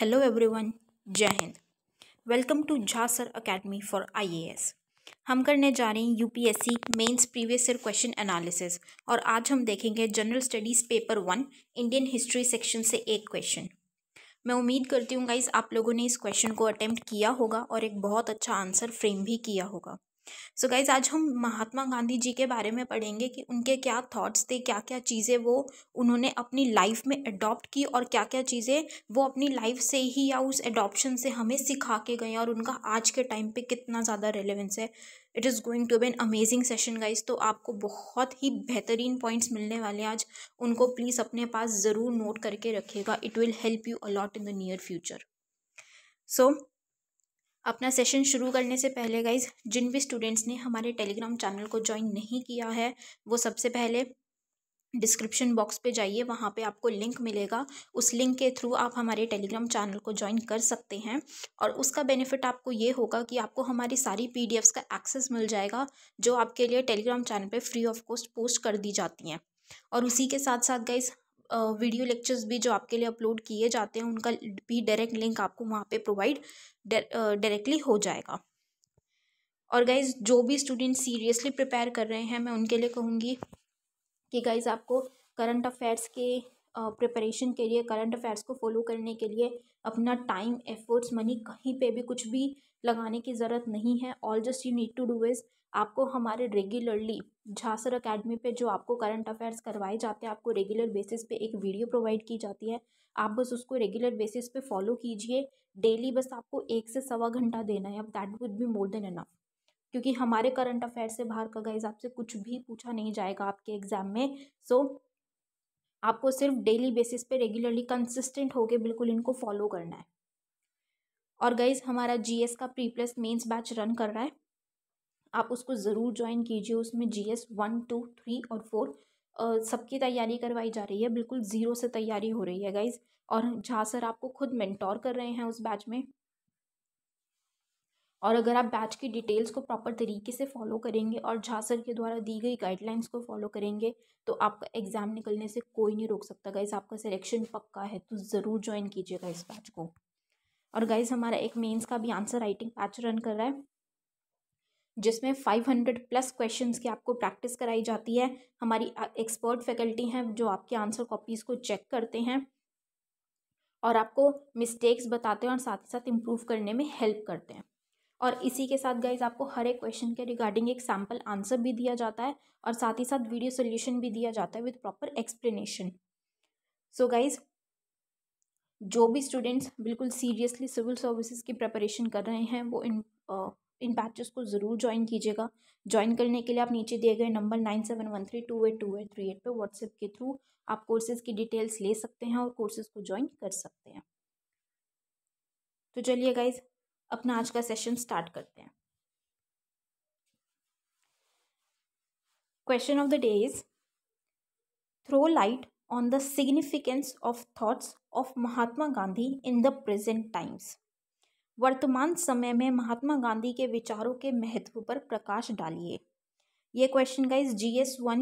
Hello everyone जय हिंद welcome to Jha sir academy for IAS हम करने जा रहे हैं UPSC mains previous year question analysis और आज हम देखेंगे general studies paper one Indian history section से एक क्वेश्चन मैं उम्मीद करती हूँ गाइज आप लोगों ने इस क्वेश्चन को अटैम्प्ट किया होगा और एक बहुत अच्छा आंसर फ्रेम भी किया होगा सो so गाइज आज हम महात्मा गांधी जी के बारे में पढ़ेंगे कि उनके क्या थॉट्स थे क्या क्या चीज़ें वो उन्होंने अपनी लाइफ में अडॉप्ट की और क्या क्या चीज़ें वो अपनी लाइफ से ही या उस एडॉप्शन से हमें सिखा के गए और उनका आज के टाइम पे कितना ज़्यादा रेलेवेंस है it is going to be an amazing session guys तो आपको बहुत ही बेहतरीन पॉइंट्स मिलने वाले आज उनको प्लीज़ अपने पास ज़रूर नोट करके रखेगा it will help you a lot in the near future so अपना सेशन शुरू करने से पहले गाइज जिन भी स्टूडेंट्स ने हमारे टेलीग्राम चैनल को ज्वाइन नहीं किया है वो सबसे पहले डिस्क्रिप्शन बॉक्स पे जाइए वहाँ पे आपको लिंक मिलेगा उस लिंक के थ्रू आप हमारे टेलीग्राम चैनल को ज्वाइन कर सकते हैं और उसका बेनिफिट आपको ये होगा कि आपको हमारी सारी पीडीएफ्स का एक्सेस मिल जाएगा जो आपके लिए टेलीग्राम चैनल पे फ्री ऑफ कॉस्ट पोस्ट कर दी जाती हैं और उसी के साथ साथ गाइज वीडियो लेक्चर्स भी जो आपके लिए अपलोड किए जाते हैं उनका भी डायरेक्ट लिंक आपको वहाँ पे प्रोवाइड डायरेक्टली हो जाएगा और गाइज जो भी स्टूडेंट सीरियसली प्रिपेयर कर रहे हैं मैं उनके लिए कहूँगी कि गाइज आपको करंट अफेयर्स के प्रिपरेशन के लिए करंट अफेयर्स को फॉलो करने के लिए अपना टाइम एफर्ट्स मनी कहीं पे भी कुछ भी लगाने की ज़रूरत नहीं है all just you need to do is आपको हमारे रेगुलरली झांसर अकेडमी पे जो आपको करंट अफेयर्स करवाए जाते हैं आपको रेगुलर बेसिस पे एक वीडियो प्रोवाइड की जाती है आप बस उसको रेगुलर बेसिस पे फॉलो कीजिए डेली बस आपको एक से सवा घंटा देना है अब that would be more than enough क्योंकि हमारे करंट अफेयर से बाहर का गाइज आपसे कुछ भी पूछा नहीं जाएगा आपके एग्जाम में सो so, आपको सिर्फ डेली बेसिस पे रेगुलरली कंसिस्टेंट होके बिल्कुल इनको फॉलो करना है और गाइज हमारा जीएस का pre plus mains batch run कर रहा है आप उसको ज़रूर ज्वाइन कीजिए उसमें G S one two three और फोर सबकी तैयारी करवाई जा रही है बिल्कुल ज़ीरो से तैयारी हो रही है गाइज़ और झा सर आपको खुद मेंटोर कर रहे हैं उस बैच में और अगर आप बैच की डिटेल्स को प्रॉपर तरीके से फॉलो करेंगे और झा सर के द्वारा दी गई गाइडलाइंस को फॉलो करेंगे तो आपका एग्ज़ाम निकलने से कोई नहीं रोक सकता गाइज़ आपका सिलेक्शन पक्का है तो ज़रूर ज्वाइन कीजिएगा इस बैच को और गाइज़ हमारा एक मेंस का भी आंसर राइटिंग बैच रन कर रहा है जिसमें 500 प्लस क्वेश्चंस की आपको प्रैक्टिस कराई जाती है हमारी एक्सपर्ट फैकल्टी हैं जो आपके आंसर कॉपीज़ को चेक करते हैं और आपको मिस्टेक्स बताते हैं और साथ ही साथ इम्प्रूव करने में हेल्प करते हैं और इसी के साथ गाइज आपको हर एक क्वेश्चन के रिगार्डिंग एक सैम्पल आंसर भी दिया जाता है और साथ ही साथ वीडियो सोल्यूशन भी दिया जाता है with proper explanation so guys जो भी स्टूडेंट्स बिल्कुल सीरियसली सिविल सर्विसेज की प्रिपरेशन कर रहे हैं वो इन इन बैचेस को ज़रूर ज्वाइन कीजिएगा ज्वाइन करने के लिए आप नीचे दिए गए number nine seven one three two eight two eight three eight पर व्हाट्सएप के थ्रू आप कोर्सेज की डिटेल्स ले सकते हैं और कोर्सेज को ज्वाइन कर सकते हैं तो चलिए गाइज अपना आज का सेशन स्टार्ट करते हैं question of the day is throw light on the significance of thoughts of Mahatma Gandhi in the present times वर्तमान समय में महात्मा गांधी के विचारों के महत्व पर प्रकाश डालिए ये question guys G S one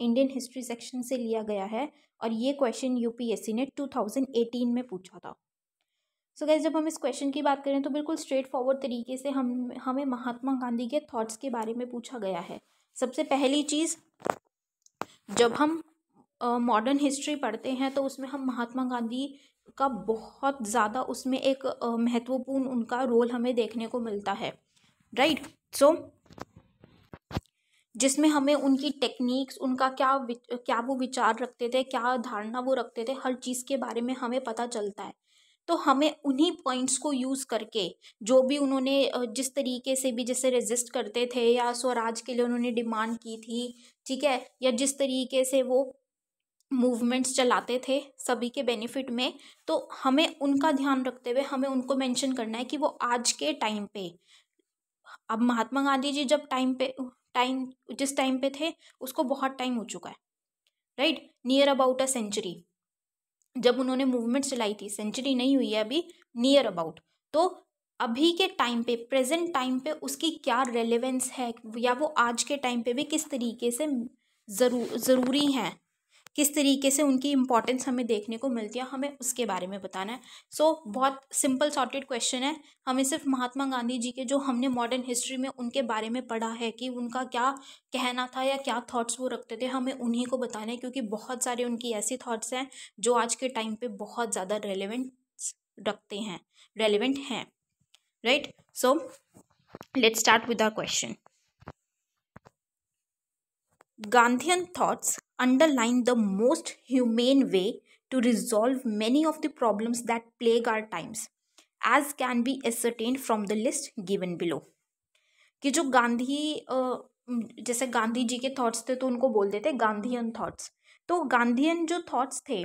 Indian history section से लिया गया है और ये क्वेश्चन यूपीएससी ने 2018 में पूछा था सो so गाइज जब हम इस क्वेश्चन की बात करें तो बिल्कुल स्ट्रेट फॉरवर्ड तरीके से हम हमें महात्मा गांधी के थॉट्स के बारे में पूछा गया है सबसे पहली चीज़ जब हम मॉडर्न uh, हिस्ट्री पढ़ते हैं तो उसमें हम महात्मा गांधी का बहुत ज़्यादा उसमें एक महत्वपूर्ण उनका रोल हमें देखने को मिलता है राइट right? सो so, जिसमें हमें उनकी टेक्निक्स उनका क्या क्या वो विचार रखते थे क्या धारणा वो रखते थे हर चीज़ के बारे में हमें पता चलता है तो हमें उन्हीं पॉइंट्स को यूज़ करके जो भी उन्होंने जिस तरीके से भी जैसे रेजिस्ट करते थे या स्वराज के लिए उन्होंने डिमांड की थी ठीक है या जिस तरीके से वो मूवमेंट्स चलाते थे सभी के बेनिफिट में तो हमें उनका ध्यान रखते हुए हमें उनको मेंशन करना है कि वो आज के टाइम पे अब महात्मा गांधी जी जब टाइम पे टाइम जिस टाइम पे थे उसको बहुत टाइम हो चुका है right near about a century जब उन्होंने मूवमेंट्स चलाई थी सेंचुरी नहीं हुई है अभी नियर अबाउट तो अभी के टाइम पे प्रेजेंट टाइम पे उसकी क्या रेलेवेंस है या वो आज के टाइम पे भी किस तरीके से ज़रूर ज़रूरी हैं किस तरीके से उनकी इंपॉर्टेंस हमें देखने को मिलती है हमें उसके बारे में बताना है सो so, बहुत सिंपल सॉर्टेड क्वेश्चन है हमें सिर्फ महात्मा गांधी जी के जो हमने मॉडर्न हिस्ट्री में उनके बारे में पढ़ा है कि उनका क्या कहना था या क्या थाट्स वो रखते थे हमें उन्हीं को बताना है क्योंकि बहुत सारे उनकी ऐसी थाट्स हैं जो आज के टाइम पर बहुत ज़्यादा रेलिवेंट रखते हैं रेलिवेंट हैं right so let's start with our question Gandhian thoughts underline the most humane way to resolve many of the problems that plague our times, as can be ascertained from the list given below. कि जो गांधी जैसे गांधी जी के thoughts थे तो उनको बोल देते Gandhian thoughts तो गांधीयन जो थॉट्स थे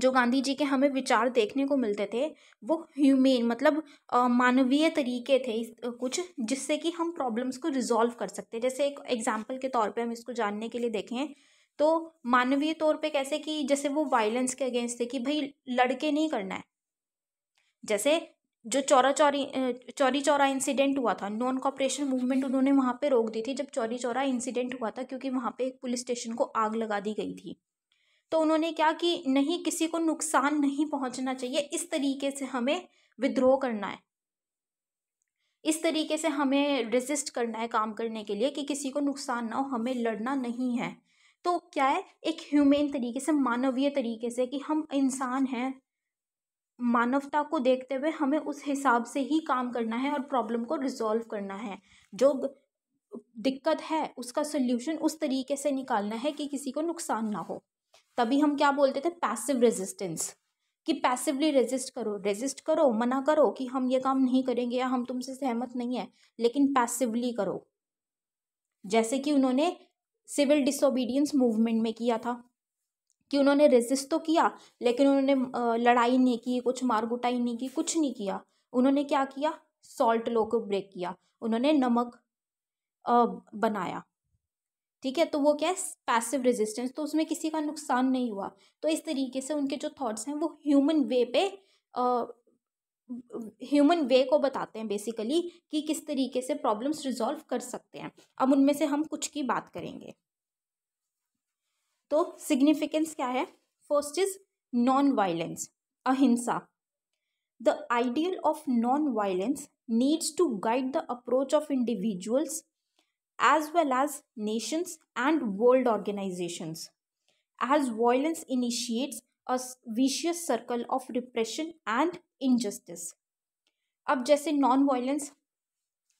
जो गांधी जी के हमें विचार देखने को मिलते थे वो ह्यूमेन मतलब मानवीय तरीके थे कुछ जिससे कि हम प्रॉब्लम्स को रिजॉल्व कर सकते हैं जैसे एक एग्जाम्पल के तौर पे हम इसको जानने के लिए देखें तो मानवीय तौर पे कैसे कि जैसे वो वायलेंस के अगेंस्ट थे कि भाई लड़के नहीं करना है जैसे जो चौरा चौरी चौरी चौरा इंसिडेंट हुआ था नॉन कॉपरेशन मूवमेंट उन्होंने वहाँ पे रोक दी थी जब चौरी चौरा इंसिडेंट हुआ था क्योंकि वहाँ पे एक पुलिस स्टेशन को आग लगा दी गई थी तो उन्होंने क्या कि नहीं किसी को नुकसान नहीं पहुंचना चाहिए इस तरीके से हमें विद्रोह करना है इस तरीके से हमें रेजिस्ट करना है काम करने के लिए कि किसी को नुकसान ना हो हमें लड़ना नहीं है तो क्या है एक ह्यूमेन तरीके से मानवीय तरीके से कि हम इंसान हैं मानवता को देखते हुए हमें उस हिसाब से ही काम करना है और प्रॉब्लम को रिजॉल्व करना है जो दिक्कत है उसका सोल्यूशन उस तरीके से निकालना है कि किसी को नुकसान ना हो तभी हम क्या बोलते थे पैसिव रेजिस्टेंस कि पैसिवली रेजिस्ट करो रेजिस्ट करो मना करो कि हम ये काम नहीं करेंगे या हम तुमसे सहमत नहीं है लेकिन पैसिवली करो जैसे कि उन्होंने सिविल डिसोबीडियंस मूवमेंट में किया था कि उन्होंने रेजिस्ट तो किया लेकिन उन्होंने लड़ाई नहीं की कुछ मारगुटाई नहीं की कुछ नहीं किया उन्होंने क्या किया सॉल्ट लो को ब्रेक किया उन्होंने नमक बनाया ठीक है तो वो क्या है पैसिव रेजिस्टेंस तो उसमें किसी का नुकसान नहीं हुआ तो इस तरीके से उनके जो थॉट्स हैं वो ह्यूमन वे पे ह्यूमन वे को बताते हैं बेसिकली कि किस तरीके से प्रॉब्लम्स रिजॉल्व कर सकते हैं अब उनमें से हम कुछ की बात करेंगे तो सिग्निफिकेंस क्या है फर्स्ट इज नॉन वायलेंस अहिंसा the ideal of non violence needs to guide the approach of individuals as well as nations and world organizations. As violence initiates a vicious circle of repression and injustice. अब जैसे non violence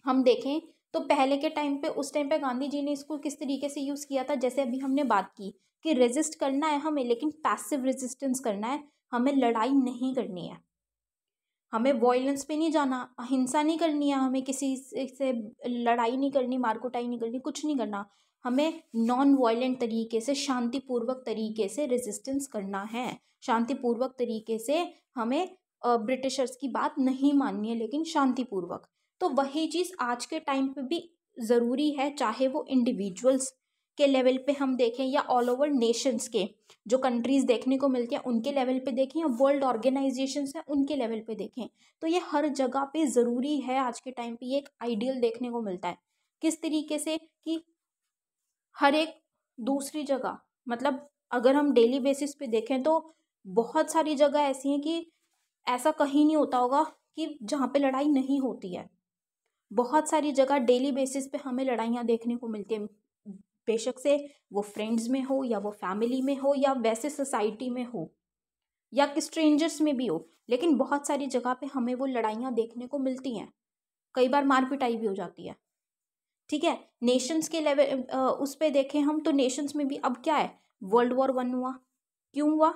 हम देखें तो पहले के time पे उस time पे गांधी जी ने इसको किस तरीके से यूज़ किया था जैसे अभी हमने बात की कि रेजिस्ट करना है हमें लेकिन पैसिव रेजिस्टेंस करना है हमें लड़ाई नहीं करनी है हमें वॉयलेंस पे नहीं जाना अहिंसा नहीं करनी है हमें किसी से लड़ाई नहीं करनी मारकुटाई नहीं करनी कुछ नहीं करना हमें नॉन वायलेंट तरीके से शांतिपूर्वक तरीके से रेजिस्टेंस करना है शांतिपूर्वक तरीके से हमें ब्रिटिशर्स की बात नहीं माननी है लेकिन शांतिपूर्वक तो वही चीज़ आज के टाइम पे भी ज़रूरी है चाहे वो इंडिविजुअल्स के लेवल पे हम देखें या ऑल ओवर नेशंस के जो कंट्रीज़ देखने को मिलती हैं उनके लेवल पे देखें या वर्ल्ड ऑर्गेनाइजेशन हैं उनके लेवल पे देखें तो ये हर जगह पे ज़रूरी है आज के टाइम पे ये एक आइडियल देखने को मिलता है किस तरीके से कि हर एक दूसरी जगह मतलब अगर हम डेली बेसिस पे देखें तो बहुत सारी जगह ऐसी हैं कि ऐसा कहीं नहीं होता होगा कि जहाँ पर लड़ाई नहीं होती है बहुत सारी जगह डेली बेसिस पे हमें लड़ाइयाँ देखने को मिलती हैं बेशक से वो फ्रेंड्स में हो या वो फैमिली में हो या वैसे सोसाइटी में हो या कि स्ट्रेंजर्स में भी हो लेकिन बहुत सारी जगह पे हमें वो लड़ाइयाँ देखने को मिलती हैं कई बार मारपिटाई भी हो जाती है ठीक है नेशंस के लेवल उस पर देखें हम तो नेशंस में भी अब क्या है वर्ल्ड वॉर वन हुआ क्यों हुआ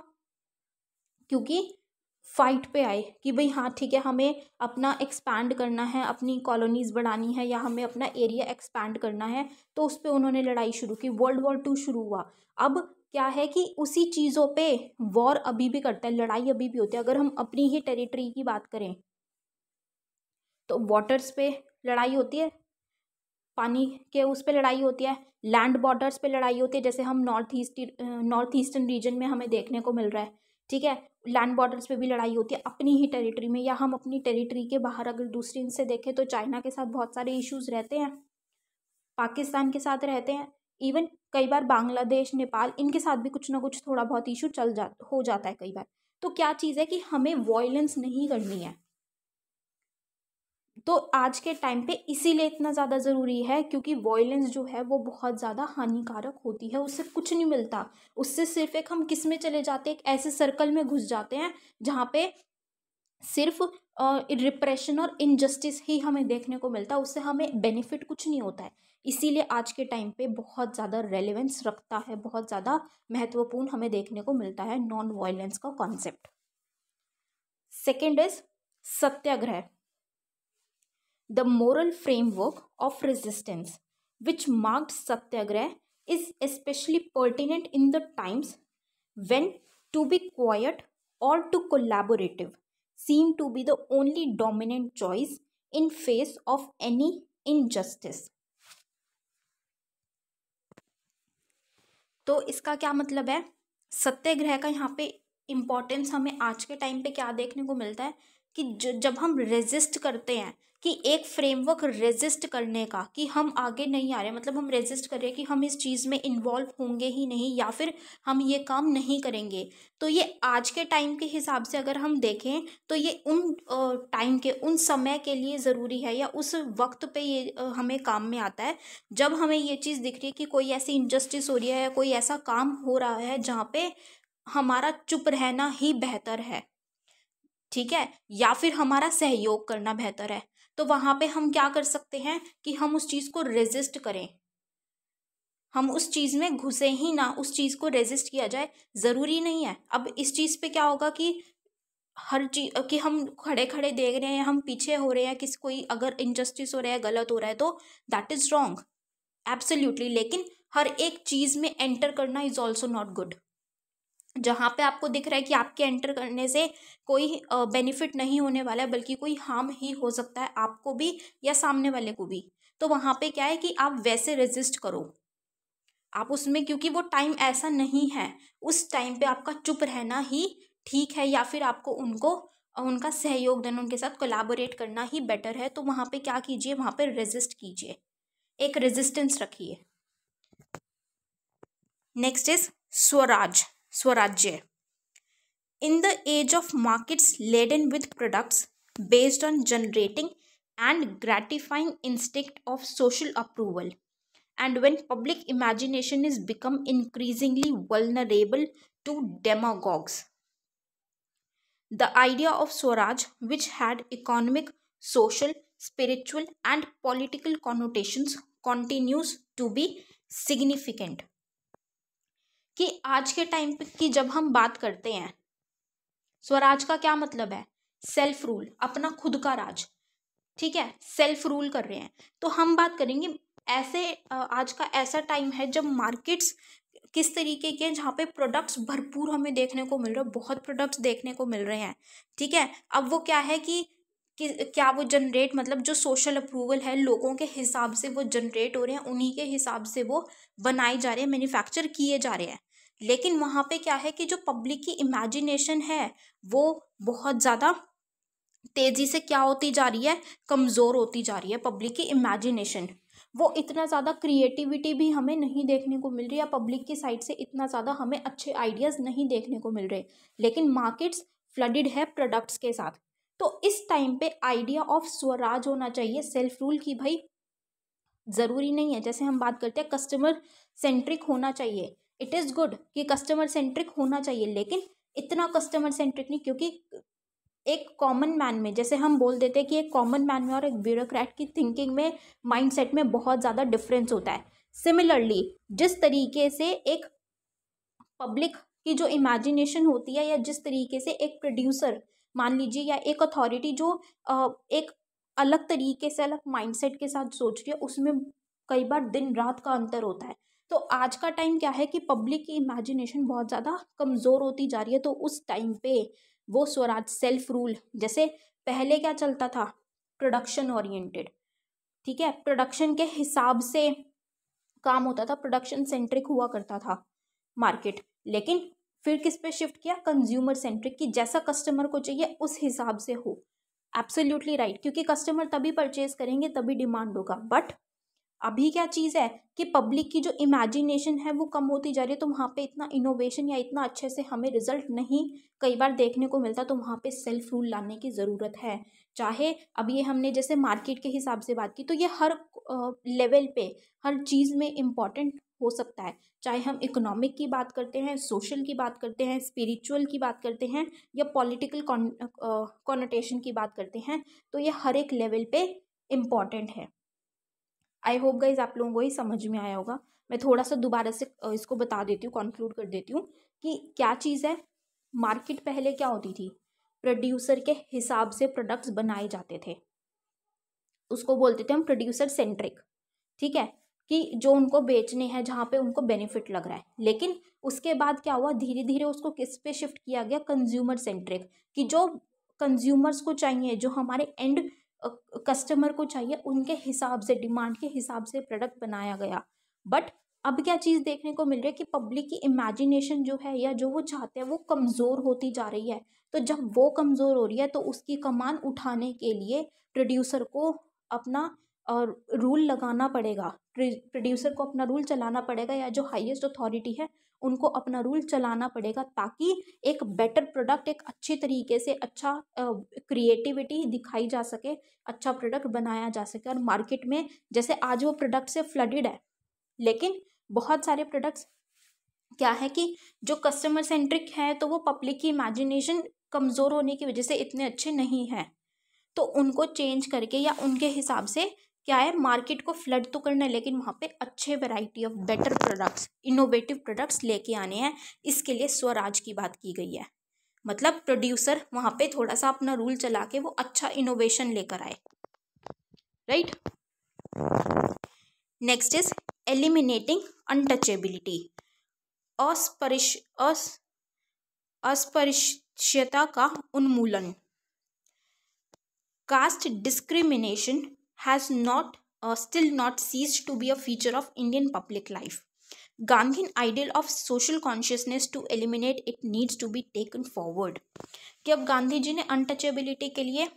क्योंकि फाइट पे आए कि भाई हाँ ठीक है हमें अपना एक्सपैंड करना है अपनी कॉलोनीज़ बढ़ानी है या हमें अपना एरिया एक्सपैंड करना है तो उस पर उन्होंने लड़ाई शुरू की वर्ल्ड वॉर टू शुरू हुआ अब क्या है कि उसी चीज़ों पे वॉर अभी भी करता है लड़ाई अभी भी होती है अगर हम अपनी ही टेरिटरी की बात करें तो वाटर्स पे लड़ाई होती है पानी के उस पर लड़ाई होती है लैंड बॉर्डर्स पे लड़ाई होती है जैसे हम north east north eastern region में हमें देखने को मिल रहा है ठीक है लैंड बॉर्डर्स पे भी लड़ाई होती है अपनी ही टेरिटरी में या हम अपनी टेरिटरी के बाहर अगर दूसरी इनसे देखें तो चाइना के साथ बहुत सारे इश्यूज़ रहते हैं पाकिस्तान के साथ रहते हैं इवन कई बार बांग्लादेश नेपाल इनके साथ भी कुछ ना कुछ थोड़ा बहुत इशू चल जा हो जाता है कई बार तो क्या चीज़ है कि हमें वॉयलेंस नहीं करनी है तो आज के टाइम पे इसीलिए इतना ज़्यादा ज़रूरी है क्योंकि वॉयलेंस जो है वो बहुत ज़्यादा हानिकारक होती है उससे कुछ नहीं मिलता उससे सिर्फ एक हम किस में चले जाते एक ऐसे सर्कल में घुस जाते हैं जहाँ पे सिर्फ रिप्रेशन और इनजस्टिस ही हमें देखने को मिलता है उससे हमें बेनिफिट कुछ नहीं होता है इसीलिए आज के टाइम पे बहुत ज़्यादा रेलेवेंस रखता है बहुत ज़्यादा महत्वपूर्ण हमें देखने को मिलता है नॉन वायलेंस का concept second is satyagraha the moral framework of resistance, which marked Satyagraha, is especially pertinent in the times when to be quiet or to collaborative seem to be the only dominant choice in face of any injustice. तो इसका क्या मतलब है सत्याग्रह का यहाँ पे importance हमें आज के टाइम पे क्या देखने को मिलता है कि जब हम रेजिस्ट करते हैं कि एक फ्रेमवर्क रेजिस्ट करने का कि हम आगे नहीं आ रहे मतलब हम रेजिस्ट कर रहे हैं कि हम इस चीज़ में इन्वॉल्व होंगे ही नहीं या फिर हम ये काम नहीं करेंगे तो ये आज के टाइम के हिसाब से अगर हम देखें तो ये उन टाइम के उन समय के लिए ज़रूरी है या उस वक्त पे ये हमें काम में आता है जब हमें ये चीज़ दिख रही है कि कोई ऐसी इनजस्टिस हो रही है कोई ऐसा काम हो रहा है जहाँ पर हमारा चुप रहना ही बेहतर है ठीक है या फिर हमारा सहयोग करना बेहतर है तो वहाँ पे हम क्या कर सकते हैं कि हम उस चीज़ को रेजिस्ट करें हम उस चीज़ में घुसे ही ना उस चीज़ को रेजिस्ट किया जाए ज़रूरी नहीं है अब इस चीज़ पे क्या होगा कि हर चीज कि हम खड़े खड़े देख रहे हैं हम पीछे हो रहे हैं किसी कोई अगर इनजस्टिस हो रहा है गलत हो रहा है तो दैट इज़ रॉन्ग एब्सोल्यूटली लेकिन हर एक चीज़ में एंटर करना इज़ ऑल्सो नॉट गुड जहाँ पे आपको दिख रहा है कि आपके एंटर करने से कोई बेनिफिट नहीं होने वाला है बल्कि कोई हार्म ही हो सकता है आपको भी या सामने वाले को भी तो वहाँ पे क्या है कि आप वैसे रेजिस्ट करो आप उसमें क्योंकि वो टाइम ऐसा नहीं है उस टाइम पे आपका चुप रहना ही ठीक है या फिर आपको उनको उनका सहयोग देना उनके साथ कोलाबोरेट करना ही बेटर है तो वहाँ पर क्या कीजिए वहाँ पर रेजिस्ट कीजिए एक रेजिस्टेंस रखिए next is swaraj Swarajya. In the age of markets laden with products based on generating and gratifying instinct of social approval and when public imagination is become increasingly vulnerable to demagogues the idea of swaraj which had economic social spiritual and political connotations continues to be significant कि आज के time पे की जब हम बात करते हैं स्वराज का क्या मतलब है सेल्फ रूल अपना खुद का राज ठीक है सेल्फ रूल कर रहे हैं तो हम बात करेंगे ऐसे आज का ऐसा टाइम है जब मार्केट्स किस तरीके के जहाँ पे प्रोडक्ट्स भरपूर हमें देखने को मिल रहे हैं बहुत प्रोडक्ट्स देखने को मिल रहे हैं ठीक है अब वो क्या है कि कि क्या वो जनरेट मतलब जो सोशल अप्रूवल है लोगों के हिसाब से वो जनरेट हो रहे हैं उन्हीं के हिसाब से वो बनाए जा रहे हैं मैन्युफैक्चर किए जा रहे हैं लेकिन वहाँ पे क्या है कि जो पब्लिक की इमेजिनेशन है वो बहुत ज़्यादा तेज़ी से क्या होती जा रही है कमज़ोर होती जा रही है पब्लिक की इमेजिनेशन वो इतना ज़्यादा क्रिएटिविटी भी हमें नहीं देखने को मिल रही या पब्लिक की साइड से इतना ज़्यादा हमें अच्छे आइडियाज़ नहीं देखने को मिल रहे लेकिन मार्केट्स फ्लडिड है प्रोडक्ट्स के साथ तो इस टाइम पे आइडिया ऑफ स्वराज होना चाहिए सेल्फ रूल की भाई ज़रूरी नहीं है जैसे हम बात करते हैं कस्टमर सेंट्रिक होना चाहिए इट इज़ गुड कि कस्टमर सेंट्रिक होना चाहिए लेकिन इतना कस्टमर सेंट्रिक नहीं क्योंकि एक कॉमन मैन में जैसे हम बोल देते हैं कि एक कॉमन मैन में और एक ब्यूरोक्रेट की थिंकिंग में माइंडसेट में बहुत ज़्यादा डिफरेंस होता है सिमिलरली जिस तरीके से एक पब्लिक की जो इमेजिनेशन होती है या जिस तरीके से एक प्रोड्यूसर मान लीजिए या एक अथॉरिटी जो एक अलग तरीके से अलग माइंडसेट के साथ सोच रही है उसमें कई बार दिन रात का अंतर होता है तो आज का टाइम क्या है कि पब्लिक की इमेजिनेशन बहुत ज़्यादा कमज़ोर होती जा रही है तो उस टाइम पे वो स्वराज सेल्फ रूल जैसे पहले क्या चलता था प्रोडक्शन ओरिएंटेड ठीक है प्रोडक्शन के हिसाब से काम होता था प्रोडक्शन सेंट्रिक हुआ करता था मार्केट लेकिन फिर किस पे शिफ्ट किया कंज्यूमर सेंट्रिक कि जैसा कस्टमर को चाहिए उस हिसाब से हो एब्सोल्यूटली राइट right. क्योंकि कस्टमर तभी परचेज करेंगे तभी डिमांड होगा बट अभी क्या चीज़ है कि पब्लिक की जो इमेजिनेशन है वो कम होती जा रही है तो वहाँ पे इतना इनोवेशन या इतना अच्छे से हमें रिजल्ट नहीं कई बार देखने को मिलता तो वहाँ पे सेल्फ रूल लाने की ज़रूरत है चाहे अब ये हमने जैसे मार्केट के हिसाब से बात की तो ये हर लेवल पे हर चीज़ में इम्पॉर्टेंट हो सकता है चाहे हम इकोनॉमिक की बात करते हैं सोशल की बात करते हैं स्पिरिचुअल की बात करते हैं या पॉलिटिकल कॉनोटेशन की बात करते हैं तो ये हर एक लेवल पे इम्पॉर्टेंट है आई होप गाइज आप लोगों को ही समझ में आया होगा मैं थोड़ा सा दोबारा से इसको बता देती हूँ कंक्लूड कर देती हूँ कि क्या चीज़ है मार्केट पहले क्या होती थी प्रोड्यूसर के हिसाब से प्रोडक्ट्स बनाए जाते थे उसको बोलते थे हम प्रोड्यूसर सेंट्रिक ठीक है कि जो उनको बेचने हैं जहाँ पे उनको बेनिफिट लग रहा है लेकिन उसके बाद क्या हुआ धीरे धीरे उसको किस पे शिफ्ट किया गया कंज्यूमर सेंट्रिक कि जो कंज्यूमर्स को चाहिए जो हमारे एंड कस्टमर को चाहिए उनके हिसाब से डिमांड के हिसाब से प्रोडक्ट बनाया गया बट अब क्या चीज़ देखने को मिल रही है कि पब्लिक की इमेजिनेशन जो है या जो वो चाहते हैं वो कमज़ोर होती जा रही है तो जब वो कमज़ोर हो रही है तो उसकी कमान उठाने के लिए प्रोड्यूसर को अपना और रूल लगाना पड़ेगा प्रोड्यूसर को अपना रूल चलाना पड़ेगा या जो हाईएस्ट अथॉरिटी है उनको अपना रूल चलाना पड़ेगा ताकि एक बेटर प्रोडक्ट एक अच्छे तरीके से अच्छा क्रिएटिविटी दिखाई जा सके अच्छा प्रोडक्ट बनाया जा सके और मार्केट में जैसे आज वो प्रोडक्ट से फ्लडेड है लेकिन बहुत सारे प्रोडक्ट्स क्या है कि जो कस्टमर सेंट्रिक है तो वो पब्लिक की इमेजिनेशन कमज़ोर होने की वजह से इतने अच्छे नहीं हैं तो उनको चेंज करके या उनके हिसाब से क्या है मार्केट को फ्लड तो करना है लेकिन वहाँ पे अच्छे variety of better products innovative products लेके आने हैं इसके लिए स्वराज की बात की गई है मतलब प्रोड्यूसर वहाँ पे थोड़ा सा अपना रूल चला के वो अच्छा इनोवेशन लेकर आए right next is eliminating untouchability अस्परिश अस का उन्मूलन caste discrimination has not uh, still not ceased to be a feature of Indian public life. Gandhian ideal of social consciousness to eliminate it needs to be taken forward. ki ab gandhi ji ne untouchability ke liye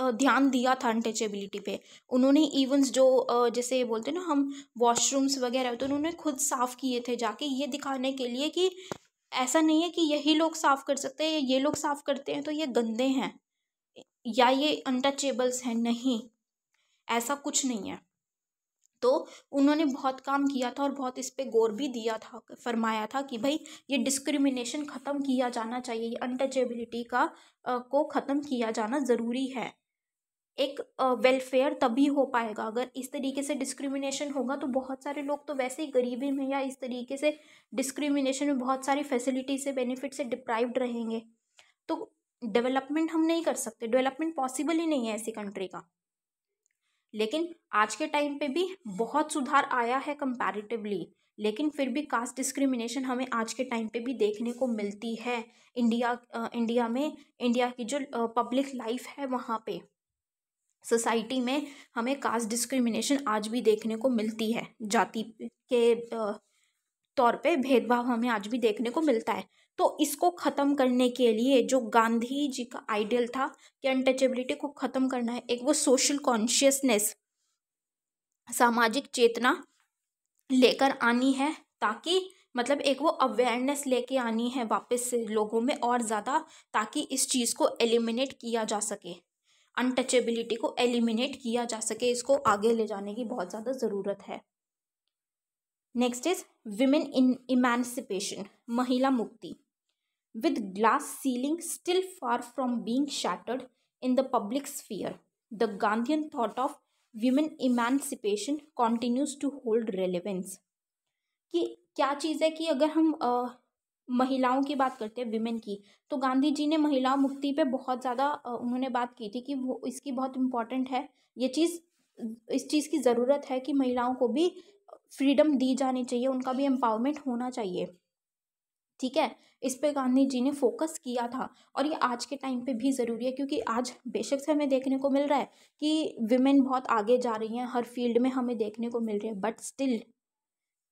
ध्यान दिया था untouchability पे उन्होंने Evans जो जैसे बोलते हैं ना हम वॉशरूम्स वगैरह तो उन्होंने खुद साफ़ किए थे जाके ये दिखाने के लिए कि ऐसा नहीं है कि यही लोग साफ़ कर सकते हैं ये लोग साफ़ करते हैं तो ये गंदे हैं या ये अनटचेबल्स हैं नहीं ऐसा कुछ नहीं है तो उन्होंने बहुत काम किया था और बहुत इस पर गौर भी दिया था फरमाया था कि भाई ये डिस्क्रिमिनेशन ख़त्म किया जाना चाहिए ये अनटचेबिलिटी का आ, को ख़त्म किया जाना ज़रूरी है एक वेलफेयर तभी हो पाएगा अगर इस तरीके से डिस्क्रिमिनेशन होगा तो बहुत सारे लोग तो वैसे ही गरीबी में या इस तरीके से डिस्क्रिमिनेशन में बहुत सारी फैसिलिटी से बेनिफिट से डिप्राइव्ड रहेंगे तो डेवलपमेंट हम नहीं कर सकते डेवलपमेंट पॉसिबल ही नहीं है ऐसी कंट्री का लेकिन आज के टाइम पे भी बहुत सुधार आया है कंपैरेटिवली लेकिन फिर भी कास्ट डिस्क्रिमिनेशन हमें आज के टाइम पे भी देखने को मिलती है इंडिया इंडिया में इंडिया की जो पब्लिक लाइफ है वहाँ पे सोसाइटी में हमें कास्ट डिस्क्रिमिनेशन आज भी देखने को मिलती है जाति के तौर पे भेदभाव हमें आज भी देखने को मिलता है तो इसको ख़त्म करने के लिए जो गांधी जी का आइडियल था कि अनटचेबिलिटी को ख़त्म करना है एक वो सोशल कॉन्शियसनेस सामाजिक चेतना लेकर आनी है ताकि मतलब एक वो अवेयरनेस लेके आनी है वापस से लोगों में और ज़्यादा ताकि इस चीज़ को एलिमिनेट किया जा सके अनटचेबिलिटी को एलिमिनेट किया जा सके इसको आगे ले जाने की बहुत ज़्यादा ज़रूरत है next is women in emancipation महिला मुक्ति with glass ceiling still far from being shattered in the public sphere the Gandhian thought of women emancipation continues to hold relevance कि क्या चीज़ है कि अगर हम आ, महिलाओं की बात करते हैं विमेन की तो गांधी जी ने महिला मुक्ति पे बहुत ज़्यादा उन्होंने बात की थी कि वो इसकी बहुत इम्पॉर्टेंट है ये चीज़ इस चीज़ की ज़रूरत है कि महिलाओं को भी फ्रीडम दी जानी चाहिए उनका भी एम्पावरमेंट होना चाहिए ठीक है इस पे गांधी जी ने फोकस किया था और ये आज के टाइम पे भी ज़रूरी है क्योंकि आज बेशक से हमें देखने को मिल रहा है कि विमेन बहुत आगे जा रही हैं हर फील्ड में हमें देखने को मिल रही है बट स्टिल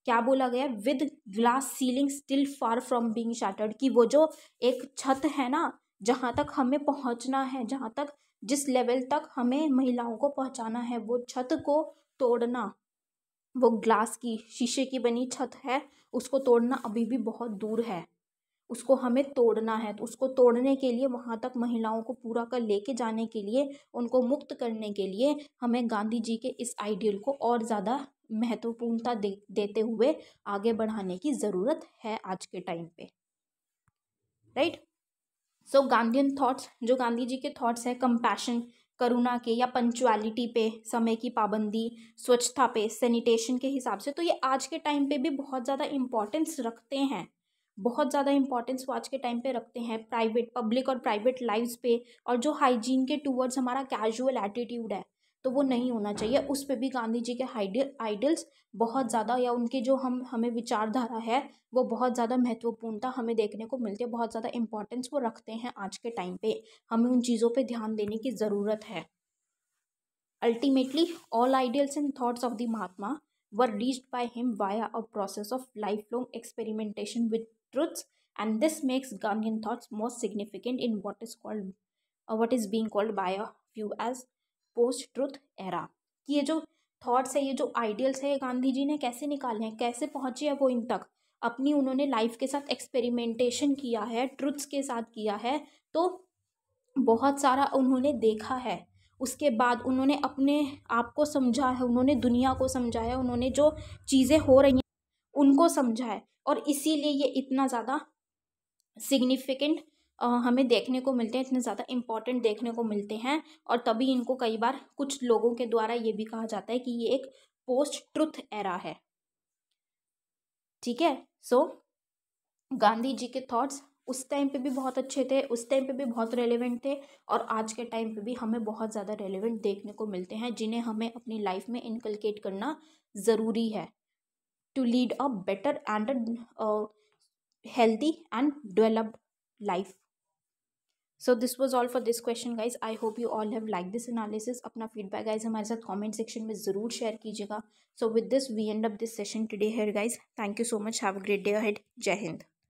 क्या बोला गया with glass ceiling still far from being shattered कि वो जो एक छत है ना जहाँ तक हमें पहुँचना है जहाँ तक जिस लेवल तक हमें महिलाओं को पहुँचाना है वो छत को तोड़ना वो ग्लास की शीशे की बनी छत है उसको तोड़ना अभी भी बहुत दूर है उसको हमें तोड़ना है तो उसको तोड़ने के लिए वहाँ तक महिलाओं को पूरा कर लेके जाने के लिए उनको मुक्त करने के लिए हमें गांधी जी के इस आइडियल को और ज़्यादा महत्वपूर्णता दे देते हुए आगे बढ़ाने की ज़रूरत है आज के टाइम पे राइट सो गांधीन थॉट्स जो गांधी जी के थॉट्स हैं कंपैशन करुणा के या पंचुअलिटी पे समय की पाबंदी स्वच्छता पे सैनिटेशन के हिसाब से तो ये आज के टाइम पे भी बहुत ज़्यादा इम्पोर्टेंस रखते हैं बहुत ज़्यादा इम्पोर्टेंस वो आज के टाइम पे रखते हैं प्राइवेट पब्लिक और प्राइवेट लाइफ्स पे और जो हाइजीन के टूवर्ड्स हमारा कैजुअल एटीट्यूड है तो वो नहीं होना चाहिए उस पर भी गांधी जी के आइडियल आइडल्स बहुत ज़्यादा या उनके जो हम हमें विचारधारा है वो बहुत ज़्यादा महत्वपूर्णता हमें देखने को मिलती है बहुत ज़्यादा इम्पोर्टेंस वो रखते हैं आज के टाइम पे हमें उन चीज़ों पे ध्यान देने की ज़रूरत है ultimately all ideals and thoughts of the Mahatma were reached by him by a process of life long experimentation with truths and this makes Gandhi thoughts most significant in what is called what is being called by a few as post truth era कि ये जो thoughts है ये जो ideals है गांधी जी ने कैसे निकाले हैं कैसे पहुंचे हैं वो इन तक अपनी उन्होंने लाइफ के साथ एक्सपेरिमेंटेशन किया है ट्रुथ्स के साथ किया है तो बहुत सारा उन्होंने देखा है उसके बाद उन्होंने अपने आप को समझा है उन्होंने दुनिया को समझा है उन्होंने जो चीज़ें हो रही हैं उनको समझा है और इसीलिए ये इतना ज़्यादा सिग्निफिकेंट हमें देखने को मिलते हैं इतने ज़्यादा इम्पॉर्टेंट देखने को मिलते हैं और तभी इनको कई बार कुछ लोगों के द्वारा ये भी कहा जाता है कि ये एक पोस्ट ट्रुथ एरा है ठीक है सो so, गांधी जी के थॉट्स उस टाइम पे भी बहुत अच्छे थे उस टाइम पे भी बहुत रेलेवेंट थे और आज के टाइम पे भी हमें बहुत ज़्यादा रेलेवेंट देखने को मिलते हैं जिन्हें हमें अपनी लाइफ में इनकलकेट करना ज़रूरी है to lead a better and healthy and developed life so this was all for this question guys I hope you all have like this analysis अपना फीडबैक गाइज हमारे साथ कॉमेंट सेक्शन में ज़रूर share कीजिएगा so with this we end up this session today here guys thank you so much have a great day हेड जय हिंद